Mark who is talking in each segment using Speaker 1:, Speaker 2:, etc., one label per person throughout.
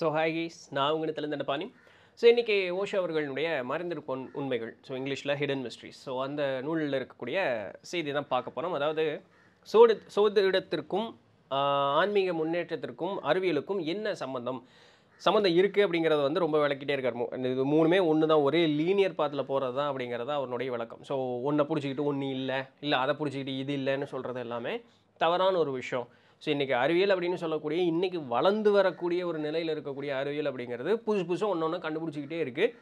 Speaker 1: so keys நான் உங்கள் திறந்த பாணி ஸோ இன்றைக்கி ஓஷோ அவர்களுடைய மறைந்திருப்போன் உண்மைகள் ஸோ இங்கிலீஷில் ஹிடன் மிஸ்ட்ரிஸ் ஸோ அந்த நூலில் இருக்கக்கூடிய செய்தி தான் பார்க்க போகிறோம் அதாவது சோடு சோதிடத்திற்கும் ஆன்மீக முன்னேற்றத்திற்கும் அறிவியலுக்கும் என்ன சம்மந்தம் சம்மந்தம் இருக்குது அப்படிங்கிறத வந்து ரொம்ப விளக்கிட்டே இருக்கார் இது மூணுமே ஒன்று தான் ஒரே லீனியர் பாத்தில் போகிறது தான் அப்படிங்கிறது அவருடைய விளக்கம் ஸோ ஒன்றை பிடிச்சிக்கிட்டு ஒன்று இல்லை இல்லை அதை பிடிச்சிக்கிட்டு இது இல்லைன்னு சொல்கிறது எல்லாமே தவறான ஒரு விஷயம் ஸோ இன்றைக்கி அறிவியல் அப்படின்னு சொல்லக்கூடிய இன்றைக்கி வளர்ந்து வரக்கூடிய ஒரு நிலையில் இருக்கக்கூடிய அறிவியல் அப்படிங்கிறது புதுசு புதுசாக ஒன்று ஒன்று கண்டுபிடிச்சிக்கிட்டே இருக்குது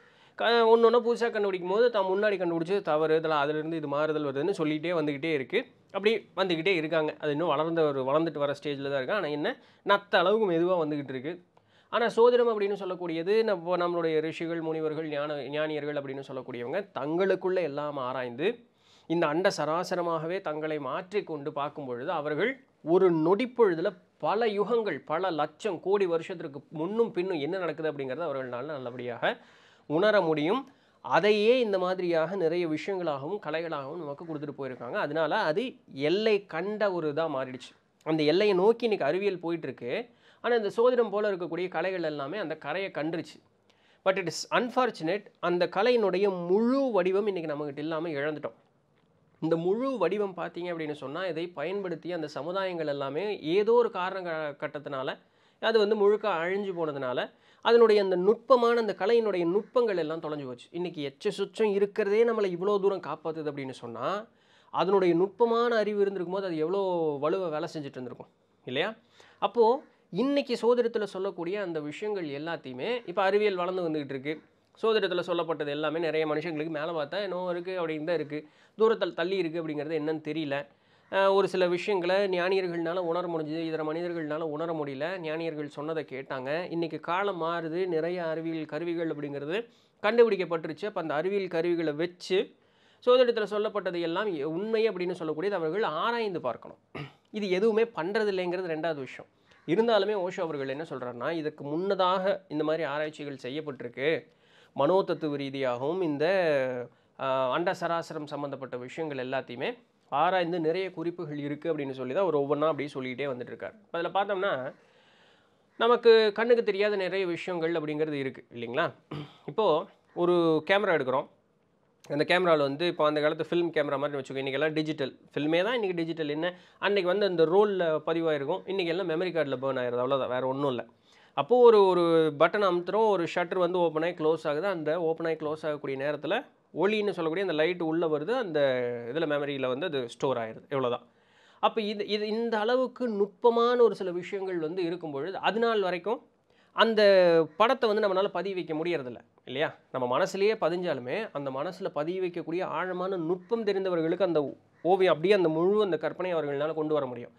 Speaker 1: க ஒன்று ஒன்று புதுசாக கண்டுபிடிக்கும் போது தான் முன்னாடி கண்டுபிடிச்சி தவறு இதெல்லாம் அதிலிருந்து இது மாறுதல் வருதுன்னு சொல்லிகிட்டே வந்துக்கிட்டே இருக்குது அப்படி வந்துக்கிட்டே இருக்காங்க அது இன்னும் வளர்ந்த ஒரு வளர்ந்துட்டு வர ஸ்டேஜில் தான் இருக்குது ஆனால் என்ன நத்த அளவுக்கு மெதுவாக வந்துக்கிட்டு இருக்குது ஆனால் சோதிடம் அப்படின்னு சொல்லக்கூடியது நம்ம நம்மளுடைய ரிஷிகள் முனிவர்கள் ஞான ஞானியர்கள் அப்படின்னு சொல்லக்கூடியவங்க தங்களுக்குள்ளே எல்லாம் ஆராய்ந்து இந்த அண்ட சராசரமாகவே தங்களை மாற்றிக்கொண்டு பார்க்கும் பொழுது அவர்கள் ஒரு நொடிப்பொழுதில் பல யுகங்கள் பல லட்சம் கோடி வருஷத்திற்கு முன்னும் பின்னும் என்ன நடக்குது அப்படிங்கிறத அவர்களால் நல்லபடியாக உணர முடியும் அதையே இந்த மாதிரியாக நிறைய விஷயங்களாகவும் கலைகளாகவும் நமக்கு கொடுத்துட்டு போயிருக்காங்க அதனால் அது எல்லை கண்ட ஒரு இதாக மாறிடுச்சு அந்த எல்லையை நோக்கி இன்றைக்கி அறிவியல் போயிட்டுருக்கு ஆனால் இந்த சோதிடம் போல் இருக்கக்கூடிய கலைகள் எல்லாமே அந்த கரையை கண்டுருச்சு பட் இட் இஸ் அன்ஃபார்ச்சுனேட் அந்த கலையினுடைய முழு வடிவம் இன்றைக்கி நம்மகிட்ட இல்லாமல் இழந்துட்டோம் இந்த முழு வடிவம் பார்த்தீங்க அப்படின்னு சொன்னால் இதை பயன்படுத்தி அந்த சமுதாயங்கள் எல்லாமே ஏதோ ஒரு காரண கட்டத்தினால அது வந்து முழுக்க அழிஞ்சு போனதுனால அதனுடைய அந்த நுட்பமான அந்த கலையினுடைய நுட்பங்கள் எல்லாம் தொலைஞ்சு போச்சு இன்றைக்கி எச்ச சுச்சம் இருக்கிறதே நம்மளை இவ்வளோ தூரம் காப்பாற்றுது அப்படின்னு சொன்னால் அதனுடைய நுட்பமான அறிவு இருந்திருக்கும் போது அது எவ்வளோ வலுவை வேலை செஞ்சுட்டு இருந்திருக்கும் இல்லையா அப்போது இன்றைக்கி சோதரத்தில் சொல்லக்கூடிய அந்த விஷயங்கள் எல்லாத்தையுமே இப்போ அறிவியல் வளர்ந்து வந்துக்கிட்டு இருக்குது சோதரத்தில் சொல்லப்பட்டது எல்லாமே நிறைய மனுஷங்களுக்கு மேலே பார்த்தா இன்னும் இருக்குது அப்படின்னு தான் இருக்குது தூரத்தில் தள்ளி இருக்குது அப்படிங்கிறது என்னன்னு தெரியல ஒரு சில விஷயங்களை ஞானியர்கள்னால உணர முடிஞ்சுது இதர மனிதர்கள்னால உணர முடியல ஞானியர்கள் சொன்னதை கேட்டாங்க இன்றைக்கி காலம் மாறுது நிறைய அறிவியல் கருவிகள் அப்படிங்கிறது கண்டுபிடிக்கப்பட்டுருச்சு அப்போ அந்த அறிவியல் கருவிகளை வச்சு சோதனத்தில் சொல்லப்பட்டது எல்லாம் உண்மை அப்படின்னு சொல்லக்கூடியது அவர்கள் ஆராய்ந்து பார்க்கணும் இது எதுவுமே பண்ணுறது இல்லைங்கிறது ரெண்டாவது விஷயம் இருந்தாலுமே ஓஷோ அவர்கள் என்ன சொல்கிறாருன்னா இதுக்கு முன்னதாக இந்த மாதிரி ஆராய்ச்சிகள் செய்யப்பட்டிருக்கு மனோதத்துவ ரீதியாகவும் இந்த அண்ட சராசரம் சம்மந்தப்பட்ட விஷயங்கள் எல்லாத்தையுமே ஆராய்ந்து நிறைய குறிப்புகள் இருக்குது அப்படின்னு சொல்லி தான் ஒரு ஒவ்வொன்றா அப்படியே சொல்லிக்கிட்டே வந்துட்டுருக்கார் அதில் பார்த்தோம்னா நமக்கு கண்ணுக்கு தெரியாத நிறைய விஷயங்கள் அப்படிங்கிறது இருக்குது இல்லைங்களா இப்போது ஒரு கேமரா எடுக்கிறோம் அந்த கேமராவில் வந்து இப்போ அந்த காலத்து ஃபிலிம் கேமரா மாதிரி வச்சுக்கோ இன்றைக்கெல்லாம் டிஜிட்டல் ஃபில்மே தான் இன்றைக்கி டிஜிட்டல் என்ன அன்றைக்கி வந்து அந்த ரோலில் பதிவாயிருக்கும் இன்றைக்கி எல்லாம் மெமரி கார்டில் பேர்ன் ஆயிடுது அவ்வளோதான் வேறு ஒன்றும் இல்லை அப்போது ஒரு ஒரு பட்டன் அமுத்துகிறோம் ஒரு ஷட்டர் வந்து ஓப்பன் ஆகி க்ளோஸ் ஆகுது அந்த ஓப்பன் ஆகி க்ளோஸ் ஆகக்கூடிய நேரத்தில் ஒளின்னு சொல்லக்கூடிய அந்த லைட் உள்ளே வருது அந்த இதில் மெமரியில் வந்து அது ஸ்டோர் ஆகிடுது இவ்வளோதான் அப்போ இது இது இந்த அளவுக்கு நுட்பமான ஒரு சில விஷயங்கள் வந்து இருக்கும் பொழுது அது நாள் வரைக்கும் அந்த படத்தை வந்து நம்மளால் பதிவு வைக்க முடியறதில்ல இல்லையா நம்ம மனசுலேயே பதிஞ்சாலுமே அந்த மனசில் பதிவு வைக்கக்கூடிய ஆழமான நுட்பம் தெரிந்தவர்களுக்கு அந்த ஓவியம் அப்படியே அந்த முழு அந்த கற்பனை அவர்களால் கொண்டு வர முடியும்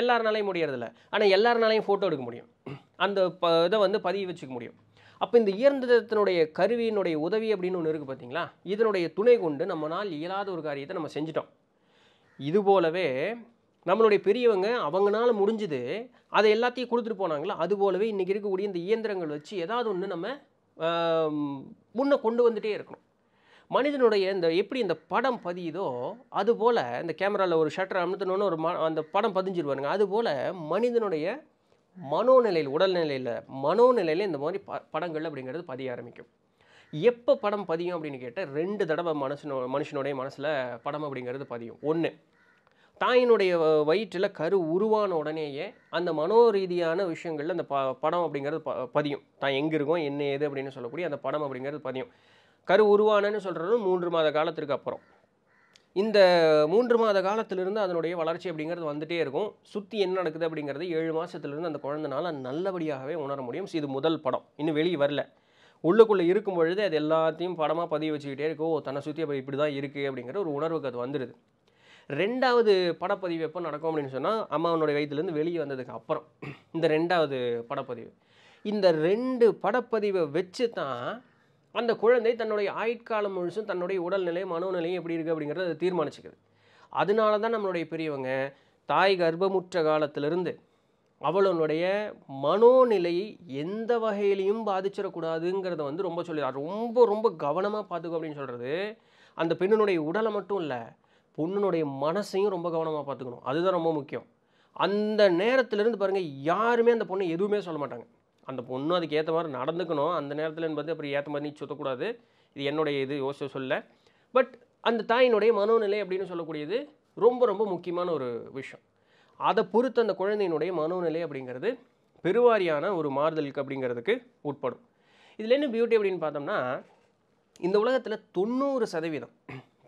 Speaker 1: எல்லாருனாலையும் முடியறதில்ல ஆனால் எல்லாருனாலையும் ஃபோட்டோ எடுக்க முடியும் அந்த ப இதை வந்து பதிவு வச்சுக்க முடியும் அப்போ இந்த இயந்திரத்தினுடைய கருவியினுடைய உதவி அப்படின்னு ஒன்று இருக்குது பார்த்தீங்களா இதனுடைய துணை கொண்டு நம்மளால் இயலாத ஒரு காரியத்தை நம்ம செஞ்சிட்டோம் இது போலவே நம்மளுடைய பெரியவங்க அவங்களால முடிஞ்சது அதை எல்லாத்தையும் கொடுத்துட்டு போனாங்களா அது போலவே இன்றைக்கி இருக்கக்கூடிய இந்த இயந்திரங்கள் வச்சு ஏதாவது ஒன்று நம்ம முன்னே கொண்டு வந்துகிட்டே இருக்கணும் மனிதனுடைய இந்த எப்படி இந்த படம் பதியுதோ அதுபோல் இந்த கேமராவில் ஒரு ஷட்டர் அமுத்தினோன்னு ஒரு ம அந்த படம் பதிஞ்சிருவாருங்க அதுபோல் மனிதனுடைய மனோநிலையில் உடல்நிலையில் மனோநிலையில் இந்த மாதிரி ப படங்கள் அப்படிங்கிறது பதிய ஆரம்பிக்கும் எப்போ படம் பதியும் அப்படின்னு கேட்டால் ரெண்டு தடவை மனுஷனோ மனுஷனுடைய மனசில் படம் அப்படிங்கிறது பதியும் ஒன்று தாயினுடைய வயிற்றில் கரு உருவான உடனேயே அந்த மனோ ரீதியான விஷயங்களில் அந்த ப படம் அப்படிங்கிறது ப பதியும் தான் எங்கே இருக்கோம் என்ன ஏது அப்படின்னு சொல்லக்கூடிய அந்த படம் அப்படிங்கிறது பதியும் கரு உருவானன்னு சொல்கிறது மூன்று மாத காலத்திற்கு அப்புறம் இந்த மூன்று மாத காலத்திலிருந்து அதனுடைய வளர்ச்சி அப்படிங்கிறது வந்துகிட்டே இருக்கும் சுற்றி என்ன நடக்குது அப்படிங்கிறது ஏழு மாதத்துலேருந்து அந்த குழந்தனால நல்லபடியாகவே உணர முடியும் இது முதல் படம் இன்னும் வெளியே வரல உள்ளுக்குள்ளே இருக்கும் பொழுது அது எல்லாத்தையும் படமாக பதிவு வச்சுக்கிட்டே இருக்கோ தன்னை சுற்றி அப்போ இப்படி தான் இருக்குது அப்படிங்கிற ஒரு உணர்வுக்கு அது வந்துடுது ரெண்டாவது படப்பதிவு எப்போ நடக்கும் அப்படின்னு சொன்னால் அம்மாவனுடைய வயதுலேருந்து வெளியே வந்ததுக்கு அப்புறம் இந்த ரெண்டாவது படப்பதிவு இந்த ரெண்டு படப்பதிவை வச்சு தான் அந்த குழந்தை தன்னுடைய ஆயுட்காலம் முழுசும் தன்னுடைய உடல்நிலை மனோநிலையும் எப்படி இருக்குது அப்படிங்கிறத அதை தீர்மானிச்சுக்குது அதனால தான் நம்மளுடைய பெரியவங்க தாய் கர்ப்பமுற்ற காலத்திலிருந்து அவளுடைய மனோநிலையை எந்த வகையிலையும் பாதிச்சிடக்கூடாதுங்கிறத வந்து ரொம்ப சொல்லி ரொம்ப ரொம்ப கவனமாக பார்த்துக்கோ அப்படின்னு சொல்கிறது அந்த பெண்ணினுடைய உடலை மட்டும் இல்லை பொண்ணுனுடைய மனசையும் ரொம்ப கவனமாக பார்த்துக்கணும் அதுதான் ரொம்ப முக்கியம் அந்த நேரத்திலேருந்து பாருங்கள் யாருமே அந்த பொண்ணை எதுவுமே சொல்ல மாட்டாங்க அந்த பொண்ணும் அதுக்கு ஏற்ற மாதிரி நடந்துக்கணும் அந்த நேரத்தில் என்பது அப்படி ஏற்ற மாதிரி நீ சுத்தக்கூடாது இது என்னுடைய இது யோசிச்சு சொல்ல பட் அந்த தாயினுடைய மனோநிலை அப்படின்னு சொல்லக்கூடியது ரொம்ப ரொம்ப முக்கியமான ஒரு விஷயம் அதை பொறுத்து அந்த குழந்தையினுடைய மனோநிலை அப்படிங்கிறது பெருவாரியான ஒரு மாறுதலுக்கு அப்படிங்கிறதுக்கு உட்படும் இதில் என்ன பியூட்டி அப்படின்னு பார்த்தோம்னா இந்த உலகத்தில் தொண்ணூறு சதவீதம்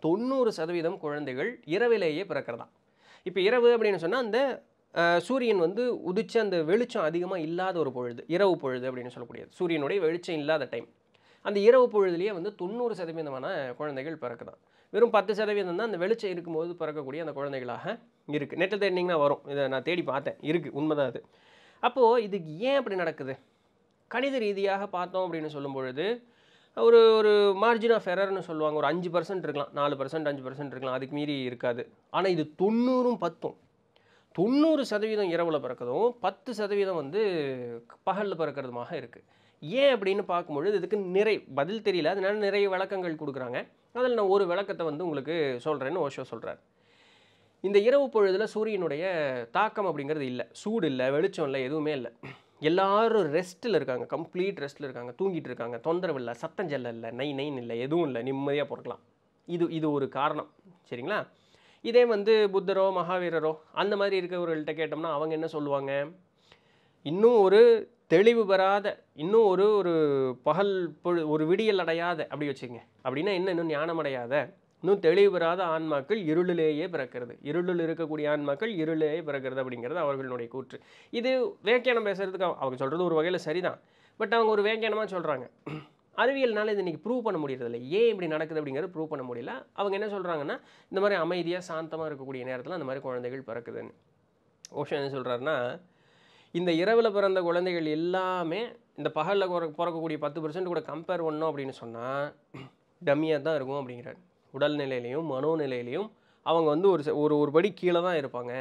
Speaker 1: தொண்ணூறு சதவீதம் குழந்தைகள் இரவிலேயே பிறக்கிறதா இப்போ இரவு அப்படின்னு சொன்னால் அந்த சூரியன் வந்து உதிச்ச அந்த வெளிச்சம் அதிகமாக இல்லாத ஒரு பொழுது இரவு பொழுது அப்படின்னு சொல்லக்கூடியது சூரியனுடைய வெளிச்சம் இல்லாத டைம் அந்த இரவு பொழுதுலேயே வந்து தொண்ணூறு சதவீதமான குழந்தைகள் பிறக்குதான் வெறும் பத்து சதவீதம் தான் அந்த வெளிச்சம் இருக்கும்போது பிறக்கக்கூடிய அந்த குழந்தைகளாக இருக்குது நெட்டில் தேடினிங்கன்னா வரும் இதை நான் தேடி பார்த்தேன் இருக்குது உண்மைதான் அது அப்போது இதுக்கு ஏன் அப்படி நடக்குது கணித ரீதியாக பார்த்தோம் அப்படின்னு சொல்லும் பொழுது ஒரு ஒரு மார்ஜின் ஆஃப் எரர்னு சொல்லுவாங்க ஒரு அஞ்சு பர்சன்ட் இருக்கலாம் நாலு பர்சன்ட் அஞ்சு பர்சன்ட் இருக்கலாம் அதுக்கு மீறி இருக்காது ஆனால் இது தொண்ணூறும் பத்தும் தொண்ணூறு சதவீதம் இரவில் பிறக்கிறதும் பத்து சதவீதம் வந்து பகலில் பிறக்கிறதுமாக இருக்குது ஏன் அப்படின்னு பார்க்கும்பொழுது இதுக்கு நிறை பதில் தெரியல அதனால நிறைய விளக்கங்கள் கொடுக்குறாங்க அதில் நான் ஒரு விளக்கத்தை வந்து உங்களுக்கு சொல்கிறேன்னு ஓஷோ சொல்கிறார் இந்த இரவு பொழுதில் சூரியனுடைய தாக்கம் அப்படிங்கிறது இல்லை சூடு இல்லை வெளிச்சம் இல்லை எதுவுமே இல்லை எல்லாரும் ரெஸ்ட்டில் இருக்காங்க கம்ப்ளீட் ரெஸ்ட்டில் இருக்காங்க தூங்கிட்டு இருக்காங்க தொந்தரவு இல்லை சத்தஞ்சல்ல இல்லை நை நைன் இல்லை எதுவும் இல்லை நிம்மதியாக பிறக்கலாம் இது இது ஒரு காரணம் சரிங்களா இதே வந்து புத்தரோ மகாவீரரோ அந்த மாதிரி இருக்கிறவர்கள்ட்ட கேட்டோம்னா அவங்க என்ன சொல்லுவாங்க இன்னும் ஒரு தெளிவு பெறாத இன்னும் ஒரு ஒரு பகல் ஒரு விடியல் அடையாத அப்படி வச்சுங்க அப்படின்னா என்ன இன்னும் ஞானம் அடையாத இன்னும் தெளிவு பெறாத ஆன்மாக்கள் இருளிலேயே பிறக்கிறது இருளில் இருக்கக்கூடிய ஆன்மாக்கள் இருளிலேயே பிறக்கிறது அப்படிங்கிறது அவர்களுடைய கூற்று இது வேக்கியானம் பேசுகிறதுக்கு அவங்க சொல்கிறது ஒரு வகையில் சரிதான் பட் அவங்க ஒரு வேக்கியானமாக சொல்கிறாங்க அறிவியல்னால இது இன்றைக்கி ப்ரூவ் பண்ண முடியறதில்ல ஏன் இப்படி நடக்குது அப்படிங்கிறது ப்ரூவ் பண்ண முடியல அவங்க என்ன சொல்கிறாங்கன்னா இந்த மாதிரி அமைதியாக சாந்தமாக இருக்கக்கூடிய நேரத்தில் அந்த மாதிரி குழந்தைகள் பிறக்குதுன்னு ஓஷன் என்ன சொல்கிறாருன்னா இந்த இரவில் பிறந்த குழந்தைகள் எல்லாமே இந்த பகலில் பிறக்கக்கூடிய பத்து பர்சன்ட் கூட கம்பேர் பண்ணோம் அப்படின்னு சொன்னால் டம்மியாக தான் இருக்கும் அப்படிங்கிறார் உடல்நிலையிலையும் மனோநிலையிலையும் அவங்க வந்து ஒரு ஒரு ஒரு படி கீழே தான் இருப்பாங்க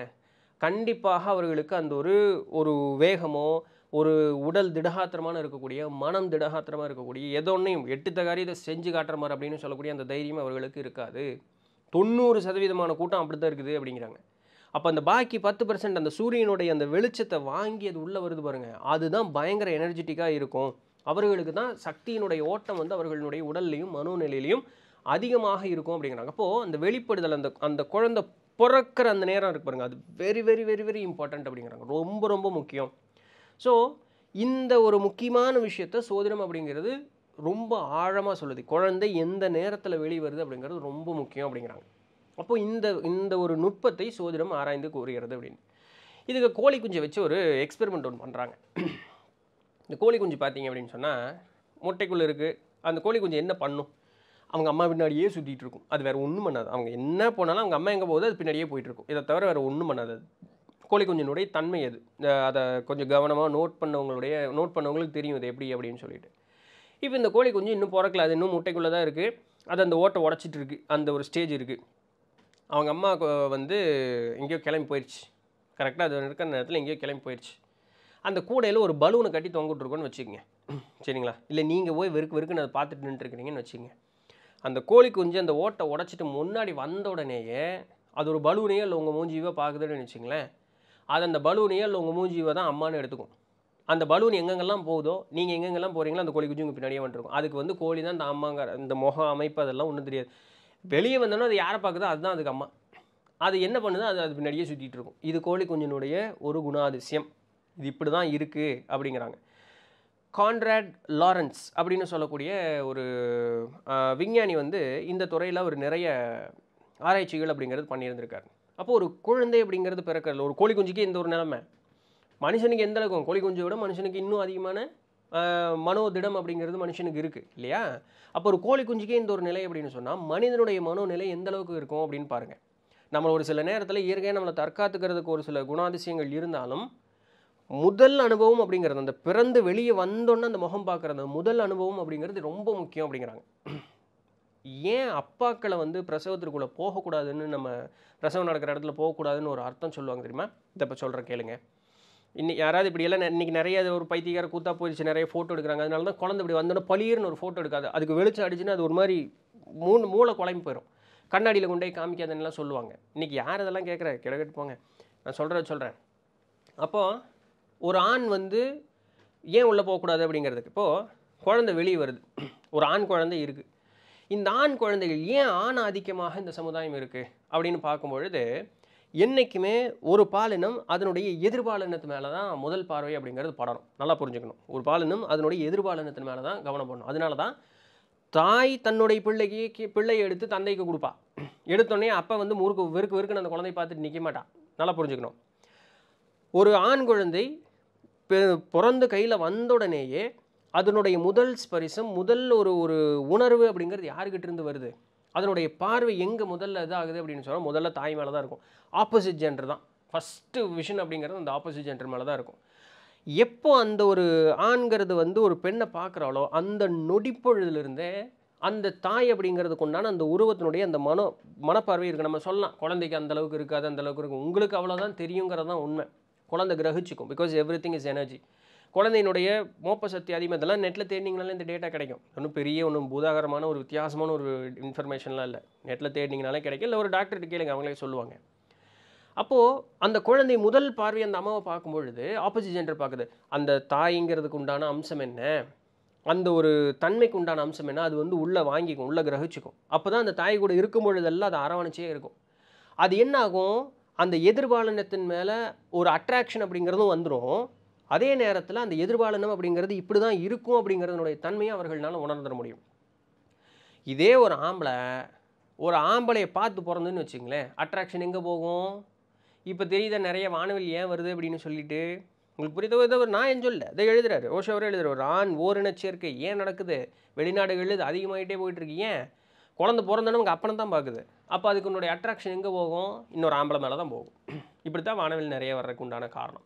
Speaker 1: கண்டிப்பாக அவர்களுக்கு அந்த ஒரு ஒரு வேகமோ ஒரு உடல் திடகாத்திரமான இருக்கக்கூடிய மனம் திடகாத்திரமாக இருக்கக்கூடிய எதொன்னையும் எட்டுத்த இதை செஞ்சு காட்டுற மாதிரி அப்படின்னு சொல்லக்கூடிய அந்த தைரியம் அவர்களுக்கு இருக்காது தொண்ணூறு சதவீதமான கூட்டம் அப்படி தான் இருக்குது அப்படிங்கிறாங்க அப்போ அந்த பாக்கி பத்து பர்சன்ட் அந்த சூரியனுடைய அந்த வெளிச்சத்தை வாங்கி அது உள்ளே வருது பாருங்கள் அதுதான் பயங்கர எனர்ஜெட்டிக்காக இருக்கும் அவர்களுக்கு தான் சக்தியினுடைய ஓட்டம் வந்து அவர்களுடைய உடல்லையும் மனோநிலையிலையும் அதிகமாக இருக்கும் அப்படிங்கிறாங்க அப்போது அந்த வெளிப்படுதல் அந்த அந்த குழந்தை பிறக்கிற அந்த நேரம் இருக்கு பாருங்கள் அது very very very very important அப்படிங்கிறாங்க ரொம்ப ரொம்ப முக்கியம் ஸோ இந்த ஒரு முக்கியமான விஷயத்த சோதிடம் அப்படிங்கிறது ரொம்ப ஆழமாக சொல்லுது குழந்தை எந்த நேரத்தில் வெளிவருது வருது அப்படிங்கிறது ரொம்ப முக்கியம் அப்படிங்கிறாங்க அப்போது இந்த இந்த ஒரு நுட்பத்தை சோதிடம் ஆராய்ந்து கூறுகிறது அப்படின்னு இதுக்கு கோழி குஞ்சை வச்சு ஒரு எக்ஸ்பெரிமெண்ட் ஒன்று பண்ணுறாங்க இந்த கோழி குஞ்சு பார்த்தீங்க அப்படின்னு சொன்னால் முட்டைக்குள்ளே இருக்குது அந்த கோழி குஞ்சு என்ன பண்ணும் அவங்க அம்மா பின்னாடியே சுற்றிட்டு இருக்கும் அது வேறு ஒன்றும் பண்ணாது அவங்க என்ன போனாலும் அவங்க அம்மா எங்கே போகுது அது பின்னாடியே போயிட்டுருக்கும் இதை தவிர வேறு ஒன்றும் பண்ணாது அது கோழி குஞ்சினுடைய தன்மை எது அதை கொஞ்சம் கவனமாக நோட் பண்ணவங்களுடைய நோட் பண்ணவங்களுக்கு தெரியும் இது எப்படி அப்படின்னு சொல்லிட்டு இப்போ இந்த கோழி குஞ்சு இன்னும் பிறக்கல அது இன்னும் முட்டைக்குள்ளே தான் இருக்குது அது அந்த ஓட்டை உடச்சிட்டு இருக்குது அந்த ஒரு ஸ்டேஜ் இருக்குது அவங்க அம்மா வந்து எங்கேயோ கிளம்பி போயிடுச்சு கரெக்டாக அது இருக்கிற நேரத்தில் எங்கேயோ கிளம்பி போயிடுச்சு அந்த கூடையில் ஒரு பலூனை கட்டி தொங்கிட்டுருக்கோன்னு வச்சுக்கோங்க சரிங்களா இல்லை நீங்கள் போய் வெறுக்கு வெறுக்குன்னு அதை பார்த்துட்டு நின்றுருக்கிறீங்கன்னு வச்சுக்கோங்க அந்த கோழி குஞ்சு அந்த ஓட்டை உடச்சிட்டு முன்னாடி வந்த உடனேயே அது ஒரு பலூனையே இல்லை உங்கள் மூஞ்சியவே பார்க்குதுன்னு வச்சுங்களேன் அது அந்த பலூனையே இல்லை உங்கள் மூஞ்சிவை தான் அம்மானு எடுத்துக்கும் அந்த பலூன் எங்கெங்கெல்லாம் போதோ நீங்கள் எங்கெங்கெல்லாம் போகிறீங்களோ அந்த கோழி குஞ்சு உங்கள் பின்னாடியே வந்துருக்கும் அதுக்கு வந்து கோழி தான் அந்த அம்மாங்கிற இந்த முக அமைப்பு அதெல்லாம் ஒன்றும் தெரியாது வெளியே வந்தோன்னா அது யாரை பார்க்குதோ அதுதான் அதுக்கு அம்மா அது என்ன பண்ணுதோ அது அது பின்னாடியே சுற்றிட்டு இருக்கும் இது கோழி குஞ்சினுடைய ஒரு குணாதிசயம் இது இப்படி தான் இருக்குது அப்படிங்கிறாங்க கான்ராட் லாரன்ஸ் அப்படின்னு சொல்லக்கூடிய ஒரு விஞ்ஞானி வந்து இந்த துறையில் ஒரு நிறைய ஆராய்ச்சிகள் அப்படிங்கிறது பண்ணியிருந்திருக்காரு அப்போ ஒரு குழந்தை அப்படிங்கிறது பிறக்கிறது ஒரு கோழி குஞ்சுக்கு எந்த ஒரு நிலமை மனுஷனுக்கு எந்த அளவுக்கு கோழி குஞ்சை விட மனுஷனுக்கு இன்னும் அதிகமான மனோதிடம் அப்படிங்கிறது மனுஷனுக்கு இருக்குது இல்லையா அப்போ ஒரு கோழி குஞ்சுக்கே இந்த ஒரு நிலை அப்படின்னு சொன்னால் மனிதனுடைய மனோநிலை எந்த அளவுக்கு இருக்கும் அப்படின்னு பாருங்கள் நம்ம ஒரு சில நேரத்தில் இயற்கையாக நம்மளை தற்காத்துக்கிறதுக்கு ஒரு சில குணாதிசயங்கள் இருந்தாலும் முதல் அனுபவம் அப்படிங்கிறது அந்த பிறந்து வெளியே வந்தோன்னே அந்த முகம் பார்க்குறது முதல் அனுபவம் அப்படிங்கிறது ரொம்ப முக்கியம் அப்படிங்கிறாங்க ஏன் அப்பாக்களை வந்து பிரசவத்திற்குள்ளே போகக்கூடாதுன்னு நம்ம பிரசவம் நடக்கிற இடத்துல போகக்கூடாதுன்னு ஒரு அர்த்தம் சொல்லுவாங்க தெரியுமா இதை இப்போ சொல்கிறேன் கேளுங்க இன்னைக்கு யாராவது இப்படி எல்லாம் இன்றைக்கி நிறைய ஒரு பைத்தியக்கார கூத்தா போயிடுச்சு நிறைய ஃபோட்டோ எடுக்கிறாங்க அதனால தான் குழந்தை இப்படி வந்தோடனே பலியர்னு ஒரு ஃபோட்டோ எடுக்காது அதுக்கு வெளிச்சம் அடிச்சுன்னா அது ஒரு மாதிரி மூணு மூளை குழம்பு போயிடும் கண்ணாடியில் கொண்டு போய் காமிக்காதுன்னெலாம் சொல்லுவாங்க இன்றைக்கி யார் இதெல்லாம் கேட்குற கிழக்கிட்டு போங்க நான் சொல்கிறத சொல்கிறேன் அப்போது ஒரு ஆண் வந்து ஏன் உள்ளே போகக்கூடாது அப்படிங்கிறதுக்கு இப்போது குழந்தை வெளியே வருது ஒரு ஆண் குழந்தை இருக்குது இந்த ஆண் குழந்தைகள் ஏன் ஆண் ஆதிக்கமாக இந்த சமுதாயம் இருக்குது அப்படின்னு பார்க்கும்பொழுது என்றைக்குமே ஒரு பாலினம் அதனுடைய எதிர்பாலினத்து மேலே தான் முதல் பார்வை அப்படிங்கிறது படணும் நல்லா புரிஞ்சுக்கணும் ஒரு பாலினம் அதனுடைய எதிர்பாலினத்தின் மேலே தான் கவனம் பண்ணணும் அதனால தான் தாய் தன்னுடைய பிள்ளைக்கு பிள்ளையை எடுத்து தந்தைக்கு கொடுப்பா எடுத்தோடனே அப்போ வந்து முறுக்கு வெறுக்கு வெறுக்குன்னு அந்த குழந்தைய பார்த்துட்டு நிற்க மாட்டான் நல்லா புரிஞ்சுக்கணும் ஒரு ஆண் குழந்தை பிறந்து கையில் வந்தோடனேயே அதனுடைய முதல் ஸ்பரிசம் முதல் ஒரு ஒரு உணர்வு அப்படிங்கிறது யாருக்கிட்ட இருந்து வருது அதனுடைய பார்வை எங்கே முதல்ல இதாகுது அப்படின்னு சொன்னால் முதல்ல தாய் மேலே தான் இருக்கும் ஆப்போசிட் ஜெண்டர் தான் ஃபஸ்ட்டு விஷன் அப்படிங்கிறது அந்த ஆப்போசிட் ஜென்டர் மேலே தான் இருக்கும் எப்போ அந்த ஒரு ஆண்கிறது வந்து ஒரு பெண்ணை பார்க்குறாலோ அந்த நொடிப்பொழுதுலேருந்தே அந்த தாய் அப்படிங்கிறதுக்கு உண்டான அந்த உருவத்தினுடைய அந்த மனோ மனப்பார்வை இருக்குது நம்ம சொல்லலாம் குழந்தைக்கு அந்த அளவுக்கு இருக்காது அந்த அளவுக்கு இருக்கும் உங்களுக்கு அவ்வளோதான் தெரியுங்கிறது தான் உண்மை குழந்தை கிரகிச்சிக்கும் because everything is energy குழந்தையினுடைய மோப்ப சக்தி அதிகமாக இதெல்லாம் நெட்டில் தேடினீங்கனாலே இந்த டேட்டா கிடைக்கும் ஒன்றும் பெரிய ஒன்றும் பூதாகரமான ஒரு வித்தியாசமான ஒரு இன்ஃபர்மேஷன்லாம் இல்லை நெட்டில் தேடினீங்கனாலே கிடைக்கும் இல்லை ஒரு டாக்டர்கிட்ட கேளுங்க அவங்களே சொல்லுவாங்க அப்போது அந்த குழந்தை முதல் பார்வை அந்த அம்மாவை பார்க்கும்பொழுது ஆப்போசிட் ஜென்டர் பார்க்குது அந்த தாய்ங்கிறதுக்கு உண்டான அம்சம் என்ன அந்த ஒரு தன்மைக்கு உண்டான அம்சம் என்ன அது வந்து உள்ளே வாங்கிக்கும் உள்ளே கிரகிச்சிக்கும் அப்போ தான் அந்த தாய் கூட இருக்கும் பொழுதெல்லாம் அதை அரவணைச்சே இருக்கும் அது என்ன ஆகும் அந்த எதிர்பாலனத்தின் மேலே ஒரு அட்ராக்ஷன் அப்படிங்கிறதும் வந்துடும் அதே நேரத்தில் அந்த எதிர்பாலனம் அப்படிங்கிறது இப்படி தான் இருக்கும் அப்படிங்கிறதுனுடைய தன்மையை அவர்களால் உணர்ந்துட முடியும் இதே ஒரு ஆம்பளை ஒரு ஆம்பளையை பார்த்து பிறந்துன்னு வச்சுங்களேன் அட்ராக்ஷன் எங்கே போகும் இப்போ தெரியுத நிறைய வானவில் ஏன் வருது அப்படின்னு சொல்லிட்டு உங்களுக்கு புரியுது ஒரு நான் என்ன சொல்ல இதை எழுதுறாரு ஓஷோவரே எழுதுறாரு ஆண் ஓரின சேர்க்கை ஏன் நடக்குது வெளிநாடுகள் இது அதிகமாகிட்டே இருக்கு ஏன் குழந்த பிறந்தனும் உங்கள் அப்பனை தான் பார்க்குது அப்போ அதுக்கு உன்னுடைய அட்ராக்ஷன் எங்கே போகும் இன்னொரு ஆம்பளை மேலே தான் போகும் இப்படி தான் வானவில் நிறைய வர்றதுக்கு உண்டான காரணம்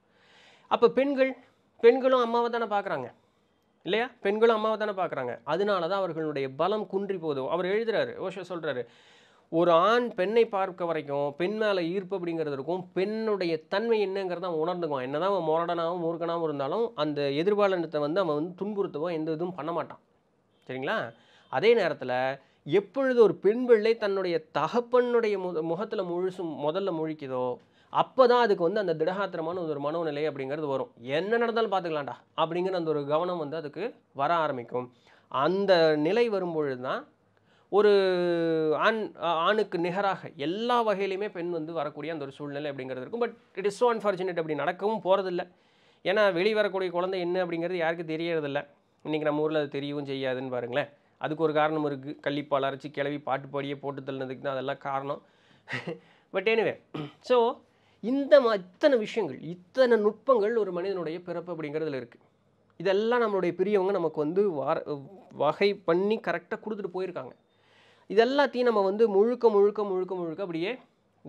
Speaker 1: அப்போ பெண்கள் பெண்களும் அம்மாவை தானே பார்க்குறாங்க இல்லையா பெண்களும் அம்மாவை தானே பார்க்குறாங்க அதனால தான் அவர்களுடைய பலம் குன்றி போதும் அவர் எழுதுறாரு ஓஷோ சொல்கிறாரு ஒரு ஆண் பெண்ணை பார்க்க வரைக்கும் பெண் மேலே ஈர்ப்பு அப்படிங்கிறது இருக்கும் பெண்ணுடைய தன்மை என்னங்கிறத அவன் உணர்ந்துக்குவான் என்ன தான் அவன் முரடனாகவும் மூர்க்கனாகவும் இருந்தாலும் அந்த எதிர்பாலனத்தை வந்து அவன் வந்து துன்புறுத்தவோ எந்த இதுவும் பண்ண மாட்டான் சரிங்களா அதே நேரத்தில் எப்பொழுது ஒரு பெண் பிள்ளை தன்னுடைய தகப்பனுடைய முகத்தில் முழுசும் முதல்ல முழிக்குதோ அப்போ தான் அதுக்கு வந்து அந்த திடகாத்திரமான ஒரு மனோநிலை அப்படிங்கிறது வரும் என்ன நடந்தாலும் பார்த்துக்கலாம்டா அப்படிங்கிற அந்த ஒரு கவனம் வந்து அதுக்கு வர ஆரம்பிக்கும் அந்த நிலை வரும்பொழுது தான் ஒரு ஆண் ஆணுக்கு நிகராக எல்லா வகையிலையுமே பெண் வந்து வரக்கூடிய அந்த ஒரு சூழ்நிலை அப்படிங்கிறது இருக்கும் but it is so unfortunate அப்படி நடக்கவும் போகிறதில்ல ஏன்னா வெளிவரக்கூடிய வரக்கூடிய குழந்தை என்ன அப்படிங்கிறது யாருக்கும் தெரியறதில்ல இன்றைக்கி நம்ம ஊரில் அது தெரியவும் செய்யாதுன்னு பாருங்களேன் அதுக்கு ஒரு காரணம் இருக்குது கள்ளிப்பால் அரைச்சி கிளவி பாட்டு பாடியே போட்டு தள்ளினதுக்கு தான் அதெல்லாம் காரணம் பட் எனிவே ஸோ இந்த இத்தனை விஷயங்கள் இத்தனை நுட்பங்கள் ஒரு மனிதனுடைய பிறப்பு அப்படிங்கிறதுல இருக்குது இதெல்லாம் நம்மளுடைய பெரியவங்க நமக்கு வந்து வார வகை பண்ணி கரெக்டாக கொடுத்துட்டு போயிருக்காங்க இதெல்லாத்தையும் நம்ம வந்து முழுக்க முழுக்க முழுக்க முழுக்க அப்படியே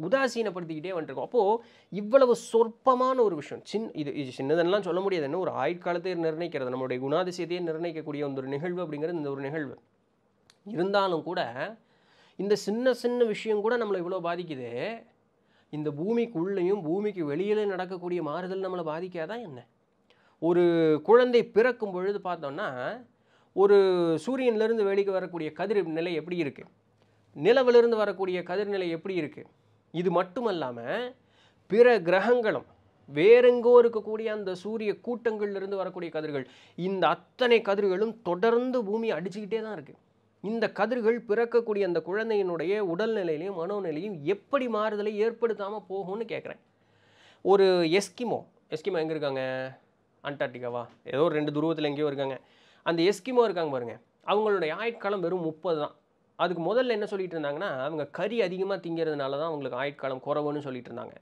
Speaker 1: உதாசீனப்படுத்திக்கிட்டே வந்துருக்கோம் அப்போது இவ்வளவு சொற்பமான ஒரு விஷயம் சின் இது இது சின்னதெல்லாம் சொல்ல முடியாது என்ன ஒரு ஆயுட்காலத்தை நிர்ணயிக்கிறது நம்மளுடைய குணாதிசயத்தையே நிர்ணயிக்கக்கூடிய ஒரு நிகழ்வு அப்படிங்கிறது இந்த ஒரு நிகழ்வு இருந்தாலும் கூட இந்த சின்ன சின்ன விஷயம் கூட நம்மளை இவ்வளோ பாதிக்குது இந்த பூமிக்குள்ளேயும் பூமிக்கு வெளியில் நடக்கக்கூடிய மாறுதல் நம்மளை பாதிக்காதான் என்ன ஒரு குழந்தை பிறக்கும் பொழுது பார்த்தோம்னா ஒரு சூரியன்லேருந்து வெளிக்கு வரக்கூடிய கதிர் நிலை எப்படி இருக்குது நிலவிலிருந்து வரக்கூடிய கதிர்நிலை எப்படி இருக்குது இது மட்டுமல்லாமல் பிற கிரகங்களும் வேறெங்கோ இருக்கக்கூடிய அந்த சூரிய கூட்டங்கள்லேருந்து வரக்கூடிய கதிர்கள் இந்த அத்தனை கதிர்களும் தொடர்ந்து பூமி அடிச்சுக்கிட்டே தான் இருக்குது இந்த கதிர்கள் பிறக்கக்கூடிய அந்த குழந்தையினுடைய உடல்நிலையிலையும் மனோநிலையும் எப்படி மாறுதலை ஏற்படுத்தாமல் போகும்னு கேட்குறேன் ஒரு எஸ்கிமோ எஸ்கிமோ எங்கே இருக்காங்க அண்டார்டிகாவா ஏதோ ஒரு ரெண்டு துருவத்தில் எங்கேயோ இருக்காங்க அந்த எஸ்கிமோ இருக்காங்க பாருங்கள் அவங்களுடைய ஆயுட்காலம் வெறும் முப்பது தான் அதுக்கு முதல்ல என்ன சொல்லிட்டு இருந்தாங்கன்னா அவங்க கறி அதிகமாக திங்கிறதுனால தான் அவங்களுக்கு ஆயுட்காலம் குறவுன்னு சொல்லிட்டு இருந்தாங்க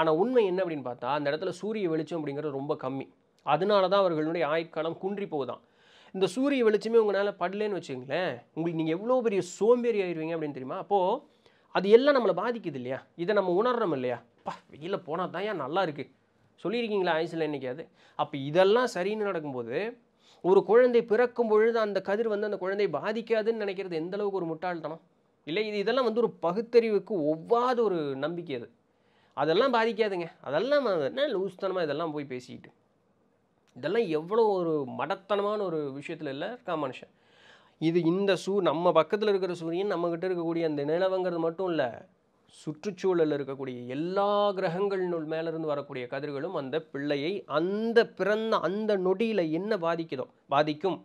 Speaker 1: ஆனால் உண்மை என்ன அப்படின்னு பார்த்தா அந்த இடத்துல சூரிய வெளிச்சம் அப்படிங்கிறது ரொம்ப கம்மி அதனால தான் அவர்களுடைய ஆயுட்காலம் குன்றி போகுதான் இந்த சூரிய வெளிச்சமே உங்களால் படலேன்னு வச்சுங்களேன் உங்களுக்கு நீங்கள் எவ்வளோ பெரிய சோம்பேறி ஆயிடுவீங்க அப்படின்னு தெரியுமா அப்போது அது எல்லாம் நம்மளை பாதிக்குது இல்லையா இதை நம்ம உணர்றோம் இல்லையா பா வெளியில் போனால் தான் ஏன் நல்லா இருக்குது சொல்லியிருக்கீங்களா ஆயுசில் என்றைக்காது அப்போ இதெல்லாம் சரின்னு நடக்கும்போது ஒரு குழந்தை பிறக்கும் பொழுது அந்த கதிர் வந்து அந்த குழந்தை பாதிக்காதுன்னு நினைக்கிறது எந்த அளவுக்கு ஒரு முட்டாள்தனம் இல்லை இது இதெல்லாம் வந்து ஒரு பகுத்தறிவுக்கு ஒவ்வாத ஒரு நம்பிக்கை அது அதெல்லாம் பாதிக்காதுங்க அதெல்லாம் என்ன லூஸ்தனமாக இதெல்லாம் போய் பேசிக்கிட்டு இதெல்லாம் எவ்வளோ ஒரு மடத்தனமான ஒரு விஷயத்தில் இல்லை இருக்கா மனுஷன் இது இந்த சூ நம்ம பக்கத்தில் இருக்கிற சூரியன் நம்மக்கிட்ட இருக்கக்கூடிய அந்த நிலவங்கிறது மட்டும் இல்லை சுற்றுச்சூழலில் இருக்கக்கூடிய எல்லா கிரகங்களினுள் மேலேருந்து வரக்கூடிய கதிர்களும் அந்த பிள்ளையை அந்த பிறந்த அந்த நொடியில் என்ன பாதிக்குதோ பாதிக்கும்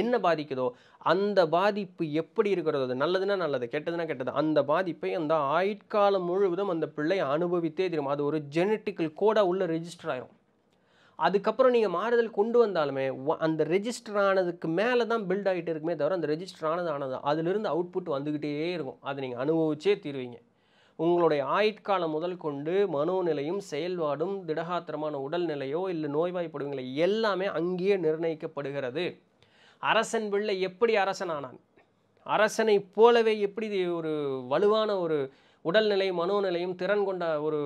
Speaker 1: என்ன பாதிக்குதோ அந்த பாதிப்பு எப்படி இருக்கிறதோ அது நல்லதுன்னா நல்லது கெட்டதுன்னா கெட்டது அந்த பாதிப்பை அந்த ஆயுட்காலம் முழுவதும் அந்த பிள்ளை அனுபவித்தே தெரியும் அது ஒரு ஜெனட்டிக்கல் கோடாக உள்ளே ரெஜிஸ்டர் ஆகிரும் அதுக்கப்புறம் நீங்கள் மாறுதல் கொண்டு வந்தாலுமே அந்த ரெஜிஸ்டர் ஆனதுக்கு மேலே தான் பில்ட் ஆகிட்டு இருக்குமே தவிர அந்த ரெஜிஸ்டர் ஆனது ஆனது அதிலிருந்து அவுட்புட் வந்துக்கிட்டே இருக்கும் அதை நீங்கள் அனுபவிச்சே தீர்வீங்க உங்களுடைய ஆயுட்காலம் முதல் கொண்டு மனோநிலையும் செயல்பாடும் திடகாத்திரமான உடல்நிலையோ இல்லை நோய்வாய்ப்படுவங்களை எல்லாமே அங்கேயே நிர்ணயிக்கப்படுகிறது அரசன் பிள்ளை எப்படி அரசன் ஆனான் அரசனை போலவே எப்படி ஒரு வலுவான ஒரு உடல்நிலை மனோநிலையும் திறன் கொண்ட ஒரு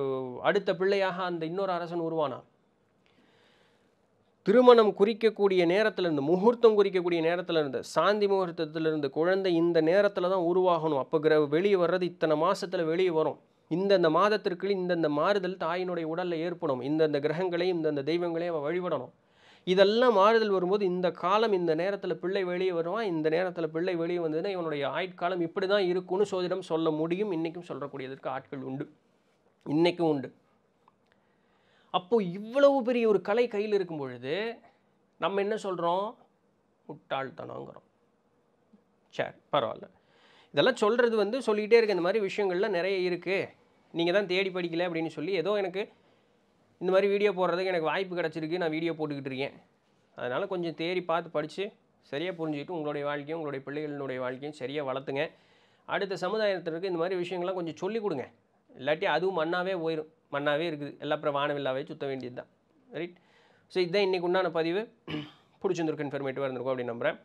Speaker 1: அடுத்த பிள்ளையாக அந்த இன்னொரு அரசன் உருவானான் திருமணம் குறிக்கக்கூடிய நேரத்தில் இருந்து முகூர்த்தம் குறிக்கக்கூடிய நேரத்தில் இருந்து சாந்தி இருந்து குழந்தை இந்த நேரத்தில் தான் உருவாகணும் அப்போ கிர வெளியே வர்றது இத்தனை மாதத்தில் வெளியே வரும் இந்தந்த மாதத்திற்குள் இந்தந்த மாறுதல் தாயினுடைய உடலில் ஏற்படும் இந்தந்த கிரகங்களையும் இந்தந்த தெய்வங்களையும் அவன் வழிபடணும் இதெல்லாம் மாறுதல் வரும்போது இந்த காலம் இந்த நேரத்தில் பிள்ளை வெளியே வருவான் இந்த நேரத்தில் பிள்ளை வெளியே வந்ததுன்னா இவனுடைய ஆயுட்காலம் இப்படி தான் இருக்கும்னு சோதிடம் சொல்ல முடியும் இன்றைக்கும் சொல்லக்கூடியதற்கு ஆட்கள் உண்டு இன்றைக்கும் உண்டு அப்போது இவ்வளவு பெரிய ஒரு கலை கையில் இருக்கும் பொழுது நம்ம என்ன சொல்கிறோம் முட்டாள்தனங்கிறோம் சரி பரவாயில்ல இதெல்லாம் சொல்கிறது வந்து சொல்லிகிட்டே இருக்க இந்த மாதிரி விஷயங்கள்லாம் நிறைய இருக்குது நீங்கள் தான் தேடி படிக்கல அப்படின்னு சொல்லி ஏதோ எனக்கு இந்த மாதிரி வீடியோ போடுறதுக்கு எனக்கு வாய்ப்பு கிடச்சிருக்கு நான் வீடியோ போட்டுக்கிட்டு இருக்கேன் அதனால் கொஞ்சம் தேடி பார்த்து படித்து சரியாக புரிஞ்சுக்கிட்டு உங்களுடைய வாழ்க்கையும் உங்களுடைய பிள்ளைகளினுடைய வாழ்க்கையும் சரியாக வளர்த்துங்க அடுத்த சமுதாயத்திற்கு இந்த மாதிரி விஷயங்கள்லாம் கொஞ்சம் சொல்லிக் கொடுங்க இல்லாட்டி அதுவும் மண்ணாகவே போயிடும் மண்ணாகவே இருக்குது எல்லா அப்புறம் வானவில்லாவே சுற்ற வேண்டியது தான் ரைட் ஸோ இதுதான் இன்றைக்கு உண்டான பதிவு பிடிச்சிருந்துருக்கு இன்ஃபர்மேட்டிவாக இருந்திருக்கும் அப்படின்னு நம்புகிறேன்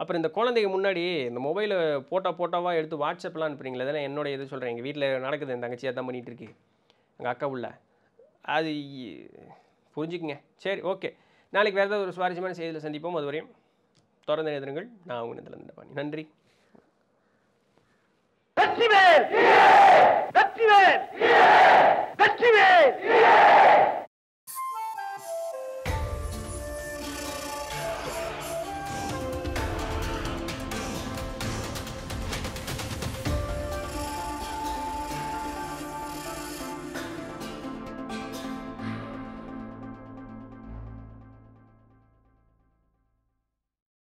Speaker 1: அப்புறம் இந்த குழந்தைக்கு முன்னாடி இந்த மொபைலை போட்டோ போட்டோவாக எடுத்து வாட்ஸ்அப்லாம் அனுப்புறீங்களே அதெல்லாம் என்னோட இது சொல்கிறேன் எங்கள் வீட்டில் நடக்குது என் தங்கச்சியாக தான் பண்ணிகிட்டு இருக்கு எங்கள் அக்கா உள்ள அது புரிஞ்சுக்குங்க சரி ஓகே நாளைக்கு வேறு ஏதாவது ஒரு சுவாரஸ்யமான செய்தியில் சந்திப்போம் அதுவரையும் தொடர்ந்து எழுதுங்கள் நான் அவங்க இதில் நன்றி गच्ची में गच्ची में